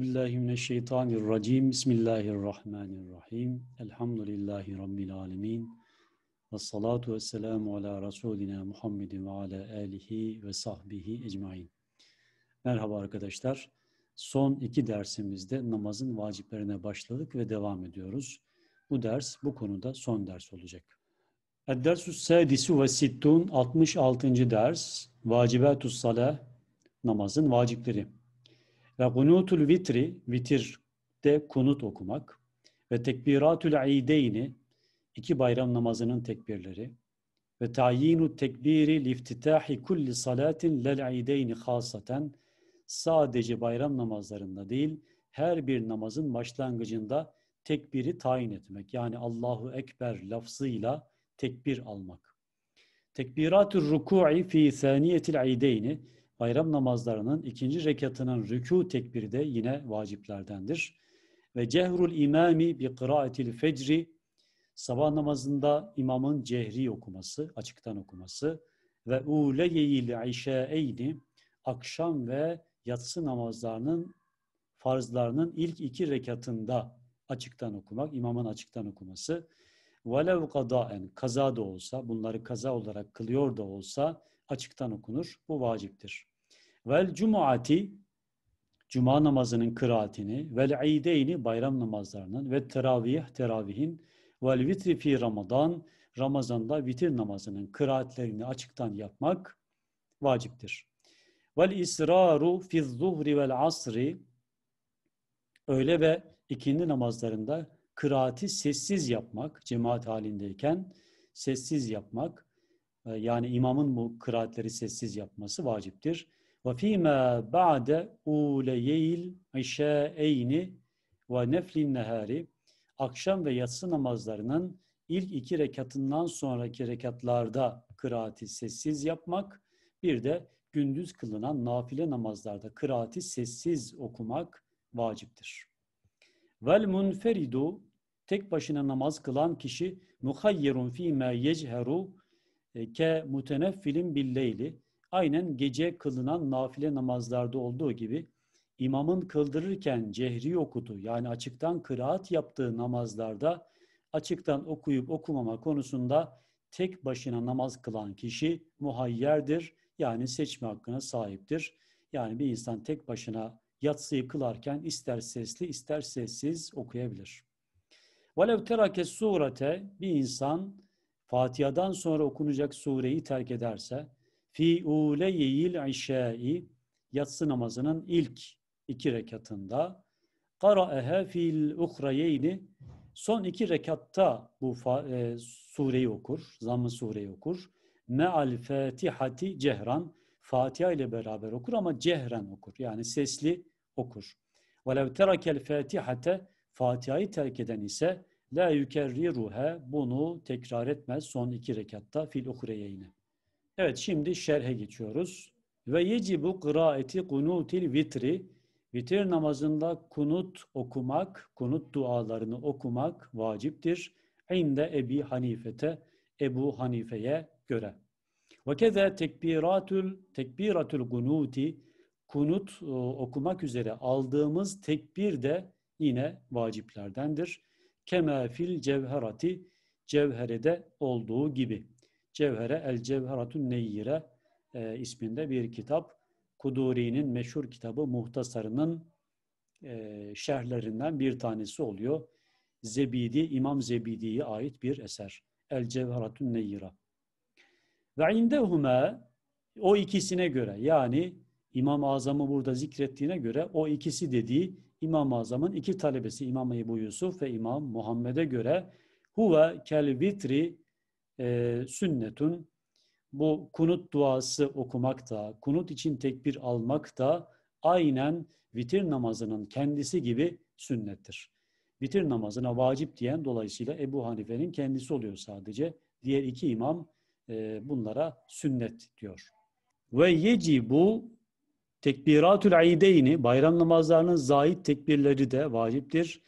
Euzu billahi mineşşeytanirracim. Bismillahirrahmanirrahim. Elhamdülillahi rabbil alamin. Ve salatu vesselamu ala rasulina Muhammedin ve ala alihi ve sahbihi ecmaîn. Merhaba arkadaşlar. Son iki dersimizde namazın vaciplerine başladık ve devam ediyoruz. Bu ders bu konuda son ders olacak. Eddersus sadisu ve sittun 66. ders Vacibetus salah namazın vacipleri. Ve kunutul vitri, vitir de kunut okumak ve tekbiratül ideyni, iki bayram namazının tekbirleri ve tayinu tekbiri liftitahi kulli salatin lel ideyni hasaten sadece bayram namazlarında değil, her bir namazın başlangıcında tekbiri tayin etmek. Yani Allahu Ekber lafzıyla tekbir almak. tekbiratul ruku'i fi saniyetil ideyni bayram namazlarının ikinci rekatının rükû tekbiri de yine vaciplerdendir. Ve cehrul imami bi kıraatil fecri sabah namazında imamın cehri okuması, açıktan okuması ve uleyeyil işâeyni akşam ve yatsı namazlarının farzlarının ilk iki rekatında açıktan okumak, imamın açıktan okuması. Velev kadaen, kaza da olsa, bunları kaza olarak kılıyor da olsa açıktan okunur. Bu vaciptir. Vel cumuati cuma namazının kıraatini, vel ideyni bayram namazlarının ve teravih teravihin vel vitri fi ramadan Ramazan'da vitir namazının kıraatlerini açıktan yapmak vaciptir. Vel israru fi zuhri vel asri öğle ve ikindi namazlarında kıraati sessiz yapmak, cemaat halindeyken sessiz yapmak, e, yani imamın bu kıraatleri sessiz yapması vaciptir. Ve fîmâ ba'de uleyeyil işâeyni ve neflin nehâri akşam ve yatsı namazlarının ilk iki rekatından sonraki rekatlarda kıraati sessiz yapmak, bir de gündüz kılınan nafile namazlarda kıraati sessiz okumak vaciptir. Vel munferidu tek başına namaz kılan kişi muhayyerun fi ma yejheru e, ke muteneffilin billeyli Aynen gece kılınan nafile namazlarda olduğu gibi imamın kıldırırken cehri okudu yani açıktan kıraat yaptığı namazlarda açıktan okuyup okumama konusunda tek başına namaz kılan kişi muhayyerdir. Yani seçme hakkına sahiptir. Yani bir insan tek başına yatsıyı kılarken ister sesli ister sessiz okuyabilir. Velev terake surete bir insan Fatiha'dan sonra okunacak sureyi terk ederse fi uleyil işai yatsı namazının ilk iki rekatında qara'eha fil uhrayeyni son iki rekatta bu e, sureyi okur, zammı sureyi okur. Me'al fatihati cehran Fatiha ile beraber okur ama cehran okur. Yani sesli okur. Velev terakel fatihate Fatiha'yı terk eden ise la yukerriruhe bunu tekrar etmez son iki rekatta fil uhreyeyni. Evet şimdi şerhe geçiyoruz. Ve yecibu kıraati kunutil vitri. Vitir namazında kunut okumak, kunut dualarını okumak vaciptir. İnde Ebi Hanife'te, Ebu Hanife'ye göre. Ve keze tekbiratül, tekbiratül kunuti, kunut e, okumak üzere aldığımız tekbir de yine vaciplerdendir. Kema fil cevherati, cevherede olduğu gibi. Cevhere El Cevheratun Neyyire e, isminde bir kitap. Kuduri'nin meşhur kitabı Muhtasarı'nın e, şerhlerinden bir tanesi oluyor. Zebidi, İmam Zebidi'ye ait bir eser. El Cevheratun Neyyira. Ve indehume o ikisine göre yani i̇mam Azam'ı burada zikrettiğine göre o ikisi dediği i̇mam Azam'ın iki talebesi İmam Ebu Yusuf ve İmam Muhammed'e göre huve kel vitri e, sünnetun bu kunut duası okumak da, kunut için tekbir almak da aynen vitir namazının kendisi gibi sünnettir. Vitir namazına vacip diyen dolayısıyla Ebu Hanife'nin kendisi oluyor sadece. Diğer iki imam e, bunlara sünnet diyor. Ve bu tekbiratül aideyni bayram namazlarının zahit tekbirleri de vaciptir.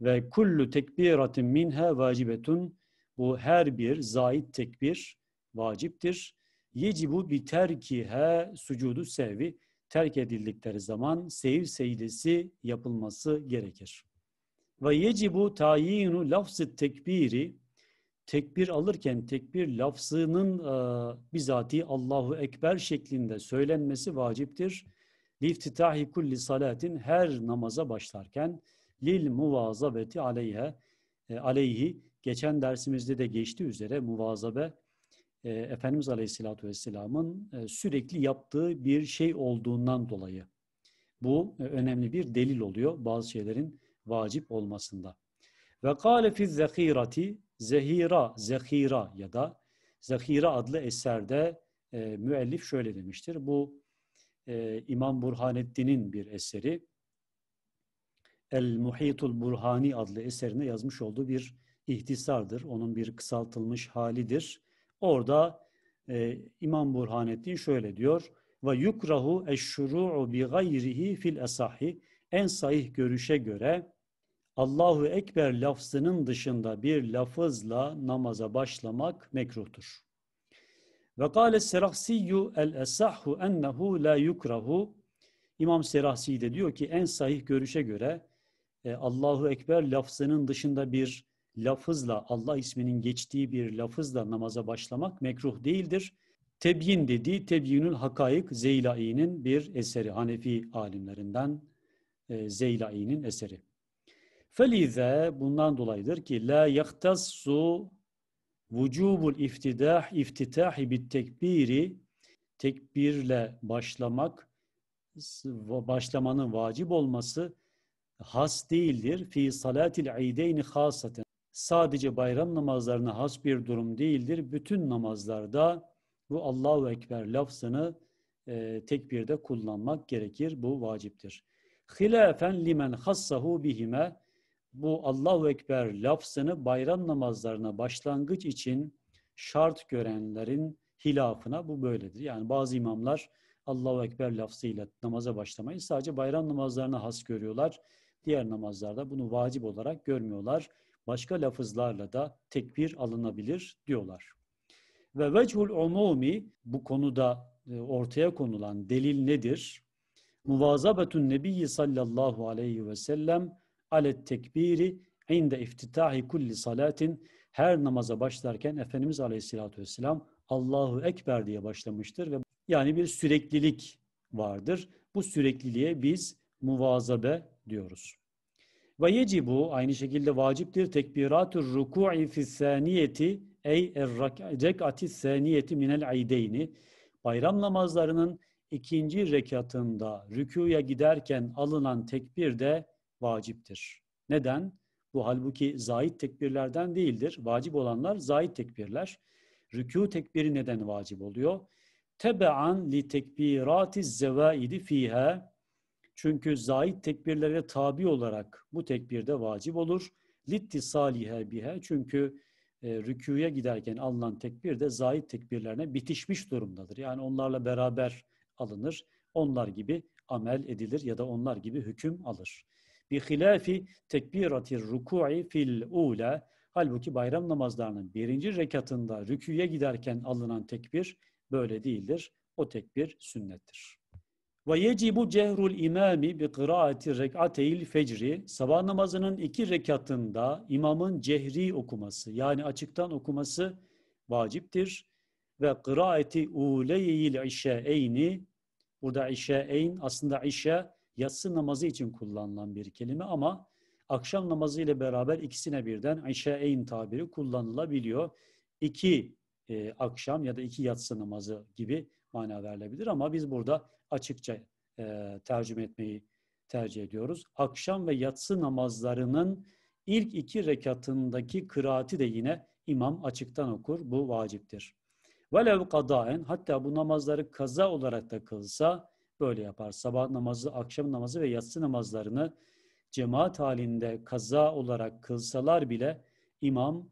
Ve kullu tekbiratin minha vacibetun bu her bir zahit tekbir vaciptir. Yecibu bi terkihe sucudu sevvi terk edildikleri zaman sev seydesi yapılması gerekir. Ve yecibu tayinu lafzı tekbiri tekbir alırken tekbir lafzının e, bizatihi Allahu Ekber şeklinde söylenmesi vaciptir. Liftitahi kulli salatin her namaza başlarken lil muvazabeti aleyhe e, aleyhi Geçen dersimizde de geçti üzere muvazabe e, Efendimiz Aleyhisselatü Vesselam'ın e, sürekli yaptığı bir şey olduğundan dolayı. Bu e, önemli bir delil oluyor bazı şeylerin vacip olmasında. Ve kâle fi zekirati zehira, zehira ya da zehira adlı eserde e, müellif şöyle demiştir. Bu e, İmam Burhaneddin'in bir eseri. El Muhitul Burhani adlı eserinde yazmış olduğu bir ihtisardır. Onun bir kısaltılmış halidir. Orada e, İmam Burhanettin şöyle diyor. Ve yukrahu eşşuru'u bi gayrihi fil esahi. En sahih görüşe göre Allahu Ekber lafzının dışında bir lafızla namaza başlamak mekruhtur. Ve kâle serahsiyyu el esahhu ennehu la yukrahu. İmam Serahsi de diyor ki en sahih görüşe göre e, Allahu Ekber lafzının dışında bir lafızla Allah isminin geçtiği bir lafızla namaza başlamak mekruh değildir. Tebyin dediği Tebyinül Hakayık Zeylai'nin bir eseri. Hanefi alimlerinden e, Zeylai'nin eseri. Felize bundan dolayıdır ki la yahtassu vucubul iftidah iftitahi bit tekbiri tekbirle başlamak başlamanın vacip olması has değildir. Fi salatil ideyni hasaten sadece bayram namazlarına has bir durum değildir. Bütün namazlarda bu Allahu Ekber lafzını e, tekbirde kullanmak gerekir. Bu vaciptir. Hilafen limen hassahu bihime bu Allahu Ekber lafzını bayram namazlarına başlangıç için şart görenlerin hilafına bu böyledir. Yani bazı imamlar Allahu Ekber lafzıyla namaza başlamayı sadece bayram namazlarına has görüyorlar. Diğer namazlarda bunu vacip olarak görmüyorlar başka lafızlarla da tekbir alınabilir diyorlar. Ve vechul umumi bu konuda e, ortaya konulan delil nedir? Muvazabetun nebiyyi sallallahu aleyhi ve sellem alet tekbiri inde iftitahi kulli salatin her namaza başlarken Efendimiz aleyhissalatü vesselam Allahu Ekber diye başlamıştır ve yani bir süreklilik vardır. Bu sürekliliğe biz muvazabe diyoruz. Ve yecibu aynı şekilde vaciptir tekbiratur ruku'i fis saniyeti ey rekati saniyeti minel aydeyni. Bayram namazlarının ikinci rekatında rükuya giderken alınan tekbir de vaciptir. Neden? Bu halbuki zahit tekbirlerden değildir. Vacip olanlar zahit tekbirler. Rükû tekbiri neden vacip oluyor? Tebe'an li tekbirati zevaidi fiha çünkü zahit tekbirlere tabi olarak bu tekbir de vacip olur. Litti salihe bihe çünkü e, rüküye giderken alınan tekbir de zahit tekbirlerine bitişmiş durumdadır. Yani onlarla beraber alınır. Onlar gibi amel edilir ya da onlar gibi hüküm alır. Bi hilafi tekbiratir ruku'i fil ula halbuki bayram namazlarının birinci rekatında rüküye giderken alınan tekbir böyle değildir. O tekbir sünnettir. Ve yecibu cehrul imami bi kıraati rek'ateyl fecri. Sabah namazının iki rekatında imamın cehri okuması yani açıktan okuması vaciptir. Ve kıraati uleyil işe'eyni. Burada işe'eyn aslında işe yatsı namazı için kullanılan bir kelime ama akşam namazı ile beraber ikisine birden işe'eyn tabiri kullanılabiliyor. İki e, akşam ya da iki yatsı namazı gibi mana verilebilir ama biz burada açıkça e, tercüme etmeyi tercih ediyoruz. Akşam ve yatsı namazlarının ilk iki rekatındaki kıraati de yine imam açıktan okur. Bu vaciptir. Velev kadaen hatta bu namazları kaza olarak da kılsa böyle yapar. Sabah namazı, akşam namazı ve yatsı namazlarını cemaat halinde kaza olarak kılsalar bile imam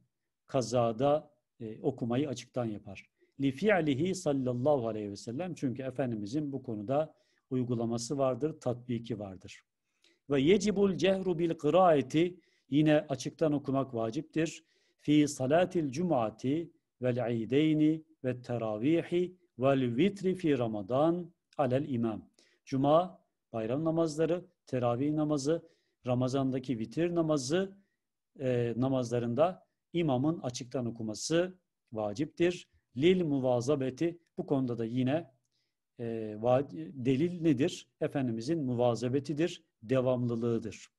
kazada e, okumayı açıktan yapar li fi'lihi sallallahu aleyhi ve sellem. Çünkü Efendimizin bu konuda uygulaması vardır, tatbiki vardır. Ve yecibul cehru bil kıraati yine açıktan okumak vaciptir. Fi salatil cum'ati vel ideyni ve teravihi vel vitri fi ramadan alel imam. Cuma, bayram namazları, teravih namazı, Ramazan'daki vitir namazı e, namazlarında imamın açıktan okuması vaciptir lil muvazabeti bu konuda da yine e, delil nedir? Efendimizin muvazabetidir, devamlılığıdır.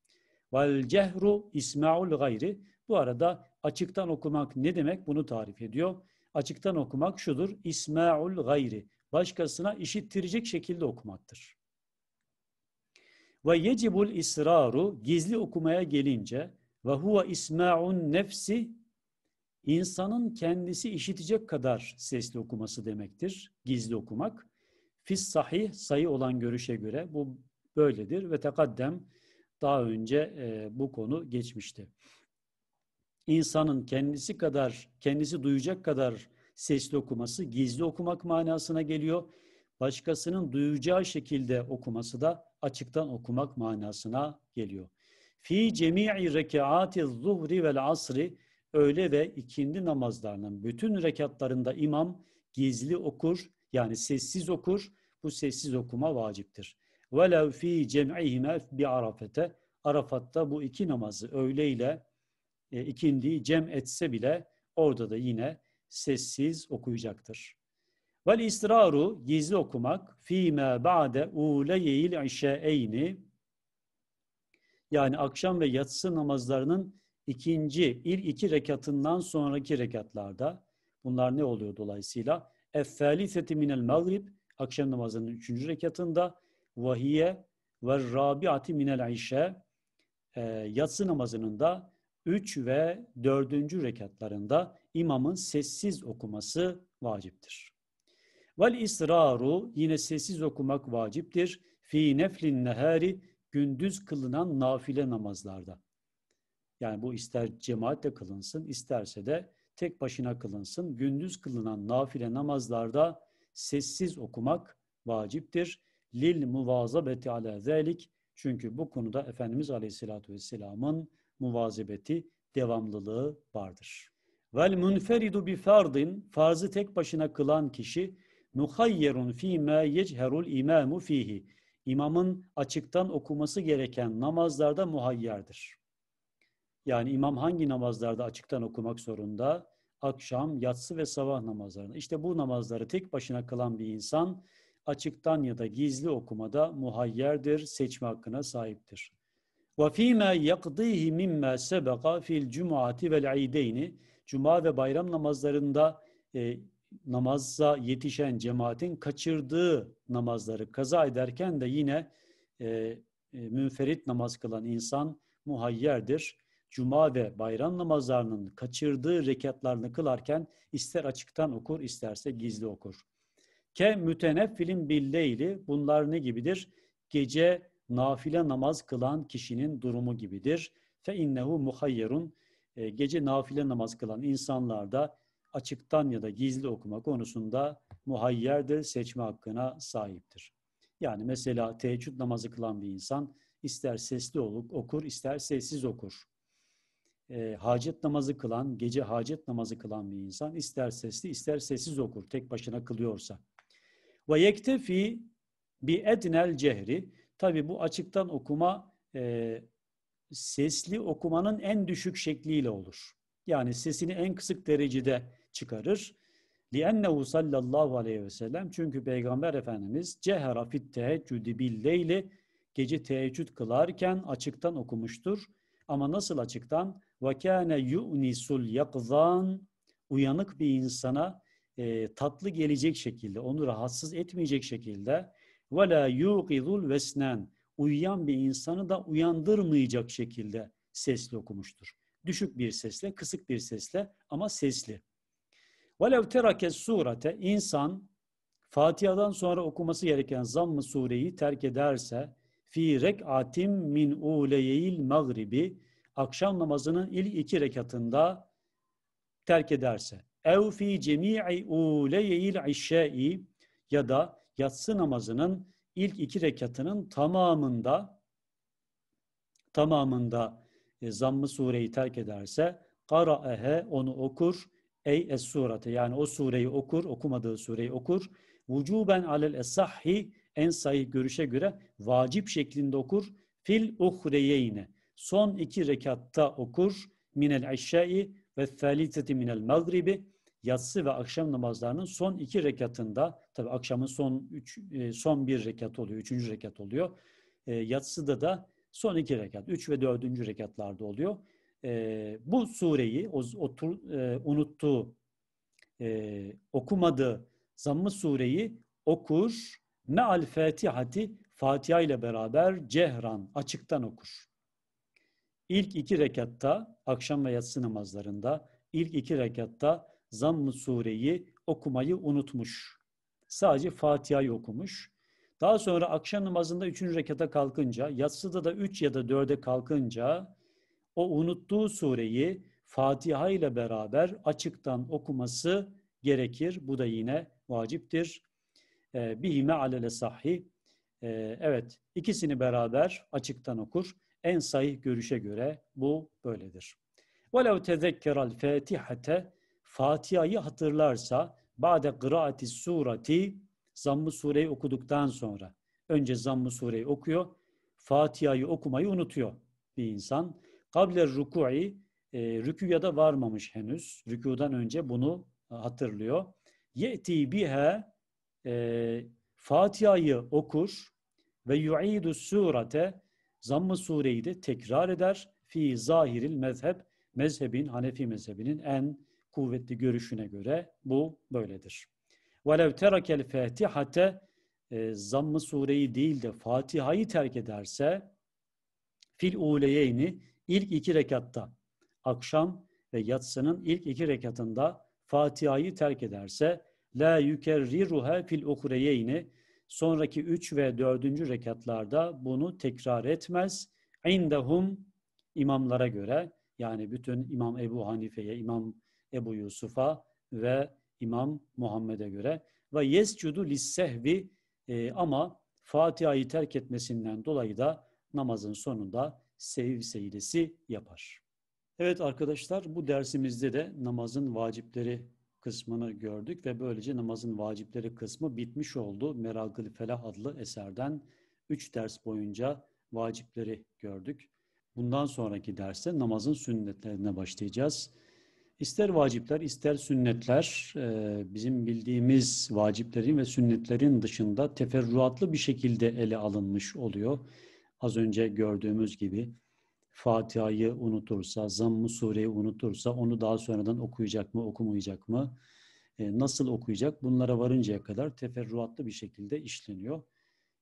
Vel cehru ismaul gayri. Bu arada açıktan okumak ne demek? Bunu tarif ediyor. Açıktan okumak şudur. İsmaul gayri. Başkasına işittirecek şekilde okumaktır. Ve yecibul israru gizli okumaya gelince ve huve ismaun nefsi insanın kendisi işitecek kadar sesli okuması demektir. Gizli okumak. Fis sahih sayı olan görüşe göre bu böyledir ve tekaddem daha önce e, bu konu geçmişti. İnsanın kendisi kadar, kendisi duyacak kadar sesli okuması gizli okumak manasına geliyor. Başkasının duyacağı şekilde okuması da açıktan okumak manasına geliyor. Fi cemi'i rekaati zuhri vel asri öğle ve ikindi namazlarının bütün rekatlarında imam gizli okur yani sessiz okur. Bu sessiz okuma vaciptir. وَلَوْ ف۪ي جَمْعِهِمَا arafete Arafat'ta bu iki namazı öğle ile e, ikindiyi cem etse bile orada da yine sessiz okuyacaktır. Vel istiraru gizli okumak fîmâ ba'de uleyil işe'eyni yani akşam ve yatsı namazlarının ikinci, ilk iki rekatından sonraki rekatlarda bunlar ne oluyor dolayısıyla? Ef-feliseti minel mağrib akşam namazının üçüncü rekatında vahiye ve rabiati minel işe e, yatsı namazının da üç ve dördüncü rekatlarında imamın sessiz okuması vaciptir. Vel israru yine sessiz okumak vaciptir. Fi neflin nehari gündüz kılınan nafile namazlarda. Yani bu ister cemaatle kılınsın, isterse de tek başına kılınsın. Gündüz kılınan nafile namazlarda sessiz okumak vaciptir. Lil muvazabeti ala zelik. Çünkü bu konuda Efendimiz Aleyhisselatü Vesselam'ın muvazibeti, devamlılığı vardır. Vel munferidu bi fardin farzı tek başına kılan kişi muhayyerun fi ma yecherul imamu fihi. İmamın açıktan okuması gereken namazlarda muhayyerdir. Yani imam hangi namazlarda açıktan okumak zorunda? Akşam, yatsı ve sabah namazlarında. İşte bu namazları tek başına kılan bir insan açıktan ya da gizli okumada muhayyerdir, seçme hakkına sahiptir. وَفِيمَا يَقْضِيهِ مِمَّا سَبَقَ فِي الْجُمُعَةِ وَالْعِيدَيْنِ Cuma ve bayram namazlarında e, namaza yetişen cemaatin kaçırdığı namazları kaza ederken de yine e, e, münferit namaz kılan insan muhayyerdir cuma ve bayram namazlarının kaçırdığı rekatlarını kılarken ister açıktan okur isterse gizli okur. Ke müteneffilin billeyli bunlar ne gibidir? Gece nafile namaz kılan kişinin durumu gibidir. Fe innehu muhayyerun e, gece nafile namaz kılan insanlar da açıktan ya da gizli okuma konusunda muhayyerdir, seçme hakkına sahiptir. Yani mesela teheccüd namazı kılan bir insan ister sesli olup okur, ister sessiz okur e, hacet namazı kılan, gece hacet namazı kılan bir insan ister sesli ister sessiz okur tek başına kılıyorsa. Ve yektefi bi ednel cehri. Tabi bu açıktan okuma e, sesli okumanın en düşük şekliyle olur. Yani sesini en kısık derecede çıkarır. لِأَنَّهُ sallallahu aleyhi ve sellem çünkü Peygamber Efendimiz cehra fit teheccüdü billeyli gece teheccüd kılarken açıktan okumuştur. Ama nasıl açıktan? Ve kâne yu'nisul yakzan uyanık bir insana e, tatlı gelecek şekilde, onu rahatsız etmeyecek şekilde ve la yuqizul vesnen uyuyan bir insanı da uyandırmayacak şekilde sesli okumuştur. Düşük bir sesle, kısık bir sesle ama sesli. Velev terake surate insan Fatiha'dan sonra okuması gereken zamm-ı sureyi terk ederse fi rek'atim min uleyil magribi akşam namazının ilk iki rekatında terk ederse ev fi cemi'i uleyil işşe'i ya da yatsı namazının ilk iki rekatının tamamında tamamında e, zammı sureyi terk ederse qara'ehe onu okur ey es surate yani o sureyi okur okumadığı sureyi okur vücuben alel esahhi en sahih görüşe göre vacip şeklinde okur fil uhreyeyne son iki rekatta okur. Minel işşai ve thalitheti minel magribi yatsı ve akşam namazlarının son iki rekatında tabi akşamın son üç, e, son bir rekat oluyor, üçüncü rekat oluyor. E, yatsıda da son iki rekat, üç ve dördüncü rekatlarda oluyor. E, bu sureyi o, o unuttuğu, okumadığı zammı sureyi okur, meal fatihati Fatiha ile beraber cehran açıktan okur. İlk iki rekatta akşam ve yatsı namazlarında ilk iki rekatta Zamm-ı Sure'yi okumayı unutmuş. Sadece Fatiha'yı okumuş. Daha sonra akşam namazında üçüncü rekata kalkınca, yatsıda da üç ya da dörde kalkınca o unuttuğu sureyi Fatiha ile beraber açıktan okuması gerekir. Bu da yine vaciptir. Ee, bihime alele sahih. Ee, evet, ikisini beraber açıktan okur. En sahih görüşe göre bu böyledir. وَلَوْ تَذَكَّرَ الْفَاتِحَةَ Fatiha'yı hatırlarsa ba'de kıraati surati zammı sureyi okuduktan sonra önce zammı sureyi okuyor. Fatiha'yı okumayı unutuyor bir insan. Kable ruku'i e, rüküya da varmamış henüz. Rükudan önce bunu e, hatırlıyor. Ye'ti bihe e, Fatiha'yı okur ve yu'idu surate Zamm-ı sureyi de tekrar eder. Fi zahiril mezheb, mezhebin, Hanefi mezhebinin en kuvvetli görüşüne göre bu böyledir. Velev terakel fatihate e, zamm-ı sureyi değil de Fatiha'yı terk ederse fil uleyeyni ilk iki rekatta akşam ve yatsının ilk iki rekatında Fatiha'yı terk ederse la yükerriruha fil okureyeyni Sonraki 3 ve 4. rekatlarda bunu tekrar etmez. İndahum imamlara göre yani bütün İmam Ebu Hanife'ye, İmam Ebu Yusuf'a ve İmam Muhammed'e göre ve yescudu lissehvi e, ama Fatiha'yı terk etmesinden dolayı da namazın sonunda sev seyirisi yapar. Evet arkadaşlar bu dersimizde de namazın vacipleri kısmını gördük ve böylece namazın vacipleri kısmı bitmiş oldu. Meragıl Felah adlı eserden 3 ders boyunca vacipleri gördük. Bundan sonraki derste namazın sünnetlerine başlayacağız. İster vacipler ister sünnetler e, bizim bildiğimiz vaciplerin ve sünnetlerin dışında teferruatlı bir şekilde ele alınmış oluyor. Az önce gördüğümüz gibi Fatiha'yı unutursa, Zamm-ı Sure'yi unutursa onu daha sonradan okuyacak mı, okumayacak mı? E, nasıl okuyacak? Bunlara varıncaya kadar teferruatlı bir şekilde işleniyor.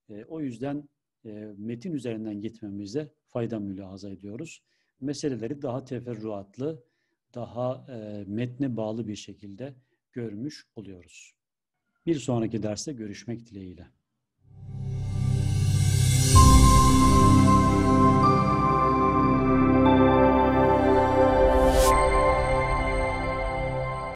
E, o yüzden e, metin üzerinden gitmemize fayda mülahaza ediyoruz. Meseleleri daha teferruatlı, daha metne bağlı bir şekilde görmüş oluyoruz. Bir sonraki derste görüşmek dileğiyle.